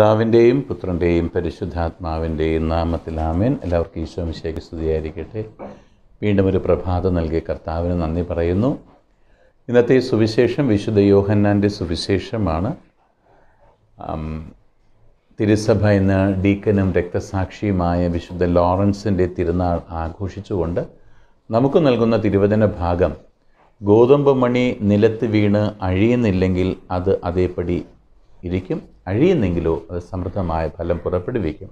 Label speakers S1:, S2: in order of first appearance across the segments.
S1: പിതാവിൻ്റെയും പുത്രൻ്റെയും പരിശുദ്ധാത്മാവിൻ്റെയും നാമത്തിൽ ആമേൻ എല്ലാവർക്കും ഈശോ മിശേക്ക് സ്തുതിയായിരിക്കട്ടെ വീണ്ടും ഒരു പ്രഭാതം നൽകി കർത്താവിന് നന്ദി പറയുന്നു ഇന്നത്തെ സുവിശേഷം വിശുദ്ധ യോഹന്നാൻ്റെ സുവിശേഷമാണ് തിരുസഭ എന്ന ഡീക്കനും രക്തസാക്ഷിയുമായ വിശുദ്ധ ലോറൻസിൻ്റെ തിരുനാൾ ആഘോഷിച്ചുകൊണ്ട് നമുക്ക് നൽകുന്ന തിരുവചന ഭാഗം ഗോതമ്പ് മണി നിലത്ത് വീണ് അഴിയുന്നില്ലെങ്കിൽ അത് അതേപടി ഇരിക്കും അഴിയുന്നെങ്കിലോ അത് സമൃദ്ധമായ ഫലം പുറപ്പെടുവിക്കും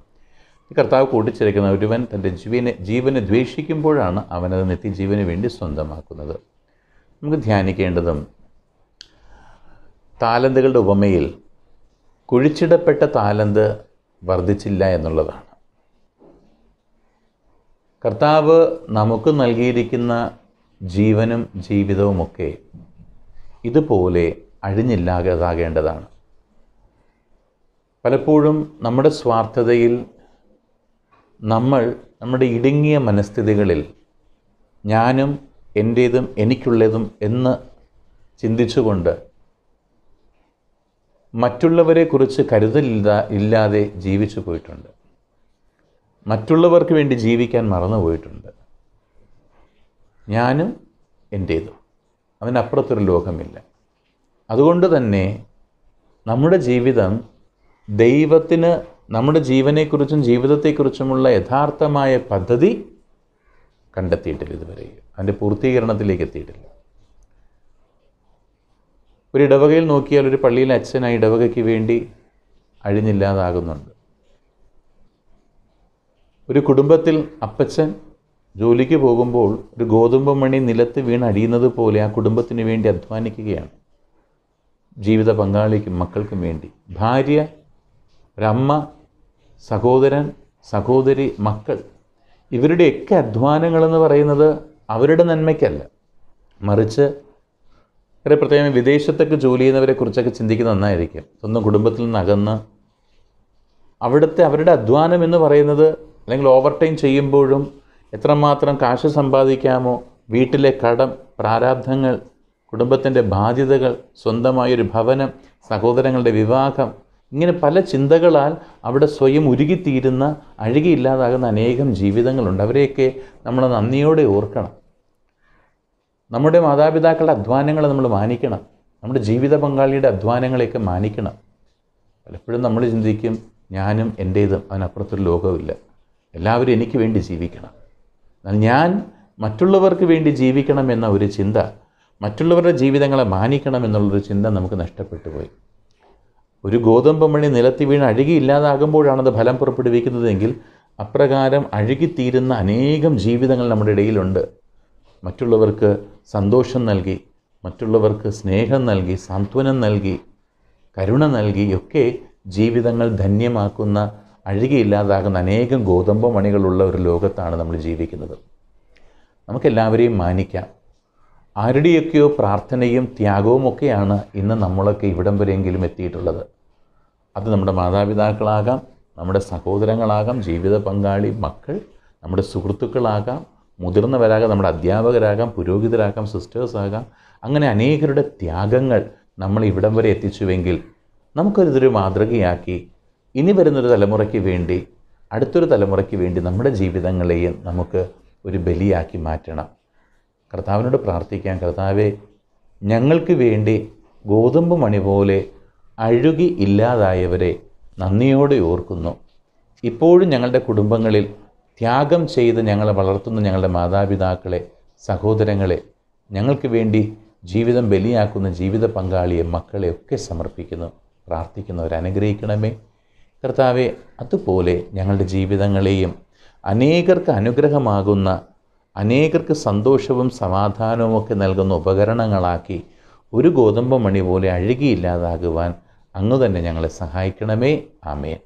S1: ഈ കർത്താവ് കൂട്ടിച്ചേർക്കുന്ന ഒരുവൻ തൻ്റെ ജീവനെ ജീവനെ ദ്വേഷിക്കുമ്പോഴാണ് അവനത് നിത്യജീവന് വേണ്ടി സ്വന്തമാക്കുന്നത് നമുക്ക് ധ്യാനിക്കേണ്ടതും താലന്തുകളുടെ ഉപമയിൽ കുഴിച്ചിടപ്പെട്ട താലന്ത് വർദ്ധിച്ചില്ല എന്നുള്ളതാണ് കർത്താവ് നമുക്ക് നൽകിയിരിക്കുന്ന ജീവനും ജീവിതവുമൊക്കെ ഇതുപോലെ അഴിഞ്ഞില്ലാതാകേണ്ടതാണ് പലപ്പോഴും നമ്മുടെ സ്വാർത്ഥതയിൽ നമ്മൾ നമ്മുടെ ഇടുങ്ങിയ മനസ്ഥിതികളിൽ ഞാനും എൻ്റേതും എനിക്കുള്ളതും എന്ന് ചിന്തിച്ചുകൊണ്ട് മറ്റുള്ളവരെക്കുറിച്ച് കരുതലില്ല ഇല്ലാതെ ജീവിച്ചു പോയിട്ടുണ്ട് മറ്റുള്ളവർക്ക് വേണ്ടി ജീവിക്കാൻ മറന്നുപോയിട്ടുണ്ട് ഞാനും എൻ്റേതും അതിനപ്പുറത്തൊരു ലോകമില്ല അതുകൊണ്ട് തന്നെ നമ്മുടെ ജീവിതം ദൈവത്തിന് നമ്മുടെ ജീവനെക്കുറിച്ചും ജീവിതത്തെക്കുറിച്ചുമുള്ള യഥാർത്ഥമായ പദ്ധതി കണ്ടെത്തിയിട്ടില്ല ഇതുവരെ അതിൻ്റെ പൂർത്തീകരണത്തിലേക്ക് എത്തിയിട്ടില്ല ഒരു ഇടവകയിൽ നോക്കിയാൽ ഒരു പള്ളിയിലെ അച്ഛൻ ആ ഇടവകയ്ക്ക് വേണ്ടി അഴിഞ്ഞില്ലാതാകുന്നുണ്ട് ഒരു കുടുംബത്തിൽ അപ്പച്ചൻ ജോലിക്ക് പോകുമ്പോൾ ഒരു ഗോതമ്പ് മണി നിലത്ത് വീണ് അഴിയുന്നത് പോലെ ആ കുടുംബത്തിന് വേണ്ടി അധ്വാനിക്കുകയാണ് ജീവിത പങ്കാളിക്കും മക്കൾക്കും വേണ്ടി ഭാര്യ ഒരമ്മ സഹോദരൻ സഹോദരി മക്കൾ ഇവരുടെയൊക്കെ അധ്വാനങ്ങളെന്ന് പറയുന്നത് അവരുടെ നന്മയ്ക്കല്ല മറിച്ച് വളരെ പ്രത്യേകം വിദേശത്തൊക്കെ ജോലി ചെയ്യുന്നവരെ കുറിച്ചൊക്കെ ചിന്തിക്കുന്ന നന്നായിരിക്കും സ്വന്തം കുടുംബത്തിൽ നിന്ന് അകന്ന് അവിടുത്തെ അവരുടെ അധ്വാനം എന്ന് പറയുന്നത് അല്ലെങ്കിൽ ഓവർ ടൈം ചെയ്യുമ്പോഴും എത്രമാത്രം കാശ് സമ്പാദിക്കാമോ വീട്ടിലെ കടം പ്രാരാബ്ധങ്ങൾ കുടുംബത്തിൻ്റെ ബാധ്യതകൾ സ്വന്തമായൊരു ഭവനം സഹോദരങ്ങളുടെ വിവാഹം ഇങ്ങനെ പല ചിന്തകളാൽ അവിടെ സ്വയം ഉരുകിത്തീരുന്ന അഴുകിയില്ലാതാകുന്ന അനേകം ജീവിതങ്ങളുണ്ട് അവരെയൊക്കെ നമ്മൾ നന്ദിയോടെ ഓർക്കണം നമ്മുടെ മാതാപിതാക്കളുടെ അധ്വാനങ്ങളെ നമ്മൾ മാനിക്കണം നമ്മുടെ ജീവിത പങ്കാളിയുടെ അധ്വാനങ്ങളെയൊക്കെ മാനിക്കണം പലപ്പോഴും നമ്മൾ ചിന്തിക്കും ഞാനും എൻ്റേതും അതിനപ്പുറത്തൊരു ലോകമില്ല എല്ലാവരും എനിക്ക് വേണ്ടി ജീവിക്കണം എന്നാൽ ഞാൻ മറ്റുള്ളവർക്ക് വേണ്ടി ജീവിക്കണം എന്ന ഒരു ചിന്ത മറ്റുള്ളവരുടെ ജീവിതങ്ങളെ മാനിക്കണം എന്നുള്ളൊരു ചിന്ത നമുക്ക് നഷ്ടപ്പെട്ടു പോയി ഒരു ഗോതമ്പ് മണി നിലത്തി വീണ് അഴുകി ഇല്ലാതാകുമ്പോഴാണത് ഫലം പുറപ്പെടുവിക്കുന്നതെങ്കിൽ അപ്രകാരം അഴുകിത്തീരുന്ന അനേകം ജീവിതങ്ങൾ നമ്മുടെ ഇടയിലുണ്ട് മറ്റുള്ളവർക്ക് സന്തോഷം നൽകി മറ്റുള്ളവർക്ക് സ്നേഹം നൽകി സാന്ത്വനം നൽകി കരുണ നൽകി ഒക്കെ ജീവിതങ്ങൾ ധന്യമാക്കുന്ന അഴുകിയില്ലാതാകുന്ന അനേകം ഗോതമ്പ് മണികളുള്ള ഒരു ലോകത്താണ് നമ്മൾ ജീവിക്കുന്നത് നമുക്കെല്ലാവരെയും മാനിക്കാം ആരുടെയൊക്കെയോ പ്രാർത്ഥനയും ത്യാഗവും ഒക്കെയാണ് ഇന്ന് നമ്മളൊക്കെ ഇവിടം വരെയെങ്കിലും എത്തിയിട്ടുള്ളത് അത് നമ്മുടെ മാതാപിതാക്കളാകാം നമ്മുടെ സഹോദരങ്ങളാകാം ജീവിത പങ്കാളി മക്കൾ നമ്മുടെ സുഹൃത്തുക്കളാകാം മുതിർന്നവരാകാം നമ്മുടെ അധ്യാപകരാകാം പുരോഹിതരാകാം സിസ്റ്റേഴ്സാകാം അങ്ങനെ അനേകരുടെ ത്യാഗങ്ങൾ നമ്മൾ ഇവിടം വരെ എത്തിച്ചുവെങ്കിൽ നമുക്കതിതൊരു മാതൃകയാക്കി ഇനി വരുന്നൊരു തലമുറയ്ക്ക് വേണ്ടി അടുത്തൊരു തലമുറയ്ക്ക് വേണ്ടി നമ്മുടെ ജീവിതങ്ങളെയും നമുക്ക് ഒരു ബലിയാക്കി മാറ്റണം കർത്താവിനോട് പ്രാർത്ഥിക്കാം കർത്താവെ ഞങ്ങൾക്ക് വേണ്ടി ഗോതമ്പ് മണി പോലെ അഴുകി ഇല്ലാതായവരെ നന്ദിയോടെ ഓർക്കുന്നു ഇപ്പോഴും ഞങ്ങളുടെ കുടുംബങ്ങളിൽ ത്യാഗം ചെയ്ത് ഞങ്ങളെ വളർത്തുന്ന ഞങ്ങളുടെ മാതാപിതാക്കളെ സഹോദരങ്ങളെ ഞങ്ങൾക്ക് വേണ്ടി ജീവിതം ബലിയാക്കുന്ന ജീവിത പങ്കാളിയെ മക്കളെ ഒക്കെ സമർപ്പിക്കുന്നു പ്രാർത്ഥിക്കുന്നവരനുഗ്രഹിക്കണമേ കർത്താവെ അതുപോലെ ഞങ്ങളുടെ ജീവിതങ്ങളെയും അനേകർക്ക് അനുഗ്രഹമാകുന്ന അനേകർക്ക് സന്തോഷവും സമാധാനവും ഒക്കെ നൽകുന്ന ഉപകരണങ്ങളാക്കി ഒരു ഗോതമ്പ് മണി പോലെ അഴുകിയില്ലാതാകുവാൻ അങ്ങ് തന്നെ ഞങ്ങളെ സഹായിക്കണമേ ആമേൻ